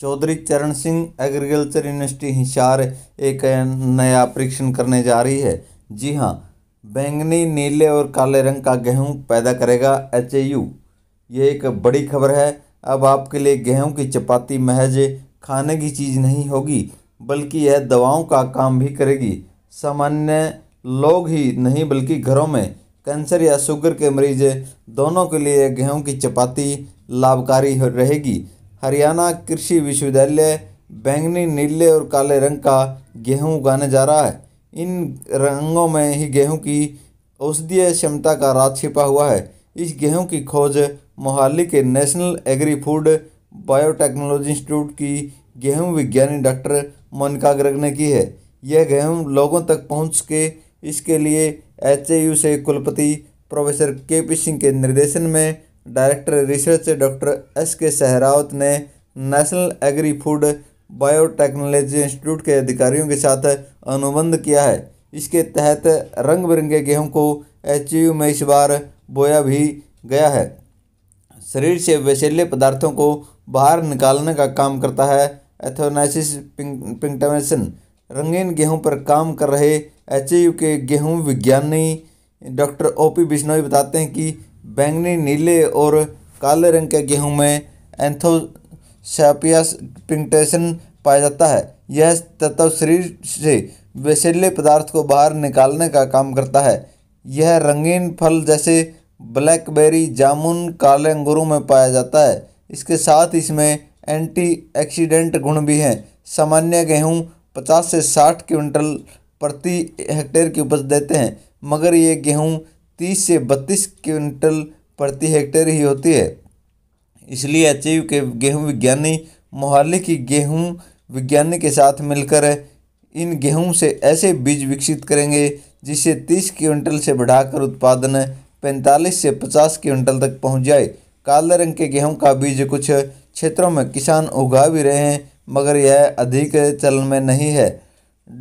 चौधरी चरण Singh agriculture university Hisar एक नया परीक्षण करने जा रही है जी हाँ बैंगनी नीले और काले रंग का गेहूं पैदा करेगा एच ये एक बड़ी खबर है अब आपके लिए गेहूं की चपाती महज खाने की चीज़ नहीं होगी बल्कि यह दवाओं का काम भी करेगी सामान्य लोग ही नहीं बल्कि घरों में कैंसर या शुगर के मरीज दोनों के लिए गेहूं की चपाती लाभकारी रहेगी हरियाणा कृषि विश्वविद्यालय बैंगनी नीले और काले रंग का गेहूं उगाने जा रहा है इन रंगों में ही गेहूं की औषधीय क्षमता का राज छिपा हुआ है इस गेहूं की खोज मोहाली के national agri food biotechnology institute की गेहूं विज्ञानी डॉक्टर मोनिका गर्ग ने की है यह गेहूं लोगों तक पहुंच के इसके लिए एच से कुलपति प्रोफेसर के पी सिंह के निर्देशन में director research doctor S K Sehrawat ने national agri food biotechnology institute के अधिकारियों के साथ अनुबंध किया है इसके तहत रंग बिरंगे गेहूं को एच में इस बार बोया भी गया है शरीर से वैशल्य पदार्थों को बाहर निकालने का काम करता है एथोनाइसिस पिंक, रंगीन गेहूं पर काम कर रहे एच के गेहूं विज्ञानी डॉक्टर ओ पी बिश्नोई बताते हैं कि बैंगनी नीले और काले रंग के गेहूं में एंथोसैपियस पिंटेशन पाया जाता है यह तत्व शरीर से विषैले पदार्थ को बाहर निकालने का काम करता है यह रंगीन फल जैसे ब्लैकबेरी जामुन काले अंगूरों में पाया जाता है इसके साथ इसमें एंटीऑक्सीडेंट गुण भी हैं सामान्य गेहूं 50 से 60 क्विंटल प्रति हेक्टेयर की उपज देते हैं मगर ये गेहूं तीस से बत्तीस क्विंटल प्रति हेक्टेयर ही होती है इसलिए एच के गेहूं विज्ञानी मोहाली की गेहूं विज्ञानी के साथ मिलकर इन गेहूं से ऐसे बीज विकसित करेंगे जिससे 30 क्विंटल से बढ़ाकर उत्पादन 45 से 50 क्विंटल तक पहुंच जाए काले रंग के गेहूं का बीज कुछ क्षेत्रों में किसान उगा भी रहे हैं मगर यह अधिक चलन में नहीं है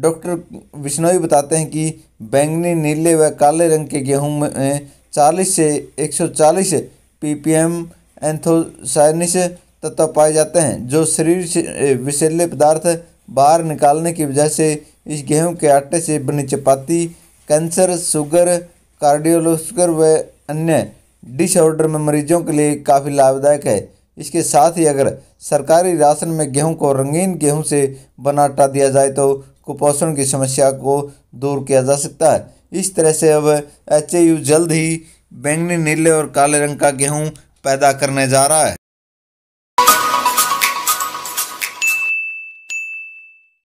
डॉक्टर बिश्नोई बताते हैं कि बैंगनी नीले व काले रंग के गेहूं में 40 से 140 पीपीएम एंथोसाइनिस तत्व पाए जाते हैं जो शरीर से विषैले पदार्थ बाहर निकालने की वजह से इस गेहूं के आटे से बनी चपाती कैंसर शुगर कार्डियोलोस्कर व अन्य डिसऑर्डर में मरीजों के लिए काफ़ी लाभदायक है इसके साथ ही अगर सरकारी राशन में गेहूं को रंगीन गेहूं से बना दिया जाए तो कुपोषण की समस्या को दूर किया जा सकता है इस तरह से अब एच जल्द ही बैंगनी नीले और काले रंग का गेहूँ पैदा करने जा रहा है